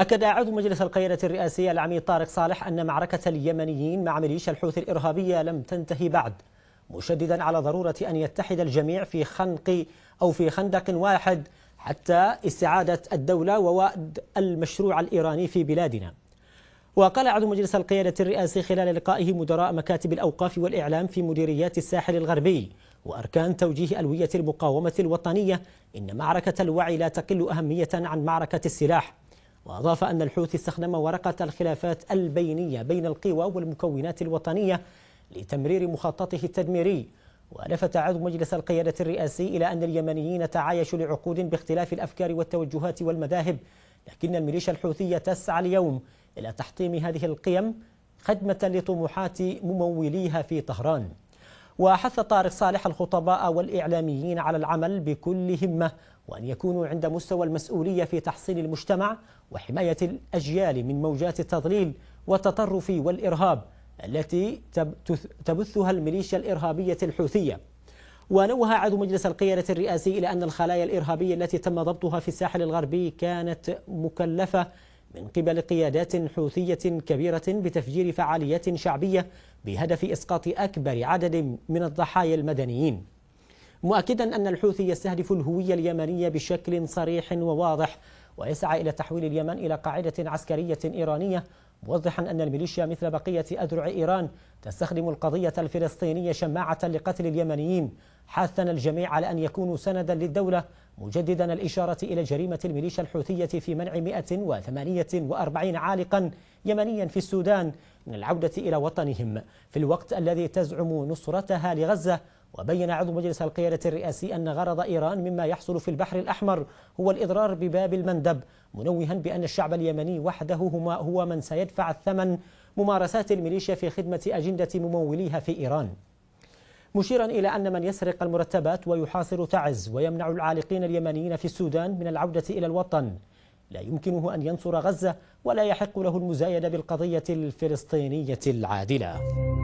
أكد عضو مجلس القيادة الرئاسي العميد طارق صالح أن معركة اليمنيين مع ميليشيا الحوثي الإرهابية لم تنتهي بعد مشددا على ضرورة أن يتحد الجميع في خنق أو في خندق واحد حتى استعادة الدولة ووأد المشروع الإيراني في بلادنا وقال عضو مجلس القيادة الرئاسي خلال لقائه مدراء مكاتب الأوقاف والإعلام في مديريات الساحل الغربي وأركان توجيه ألوية المقاومة الوطنية إن معركة الوعي لا تقل أهمية عن معركة السلاح وأضاف أن الحوثي استخدم ورقة الخلافات البينية بين القوى والمكونات الوطنية لتمرير مخططه التدميري ولفت عضو مجلس القيادة الرئاسي إلى أن اليمنيين تعايشوا لعقود باختلاف الأفكار والتوجهات والمذاهب لكن الميليشيا الحوثية تسعى اليوم إلى تحطيم هذه القيم خدمة لطموحات مموليها في طهران وحث طارق صالح الخطباء والإعلاميين على العمل بكل همة وأن يكونوا عند مستوى المسؤولية في تحصين المجتمع وحماية الأجيال من موجات التضليل والتطرف والإرهاب التي تبثها الميليشيا الإرهابية الحوثية ونوه عضو مجلس القيادة الرئاسي إلى أن الخلايا الإرهابية التي تم ضبطها في الساحل الغربي كانت مكلفة من قبل قيادات حوثية كبيرة بتفجير فعاليات شعبية بهدف إسقاط أكبر عدد من الضحايا المدنيين مؤكدا أن الحوثي يستهدف الهوية اليمنية بشكل صريح وواضح ويسعى إلى تحويل اليمن إلى قاعدة عسكرية إيرانية موضحا أن الميليشيا مثل بقية أذرع إيران تستخدم القضية الفلسطينية شماعة لقتل اليمنيين حاثا الجميع على أن يكونوا سندا للدولة مجددا الإشارة إلى جريمة الميليشيا الحوثية في منع 148 عالقا يمنيا في السودان من العودة إلى وطنهم في الوقت الذي تزعم نصرتها لغزة وبين عضو مجلس القيادة الرئاسي أن غرض إيران مما يحصل في البحر الأحمر هو الإضرار بباب المندب منوها بأن الشعب اليمني وحده هو من سيدفع الثمن ممارسات الميليشيا في خدمة أجندة مموليها في إيران مشيرا إلى أن من يسرق المرتبات ويحاصر تعز ويمنع العالقين اليمنيين في السودان من العودة إلى الوطن لا يمكنه أن ينصر غزة ولا يحق له المزايدة بالقضية الفلسطينية العادلة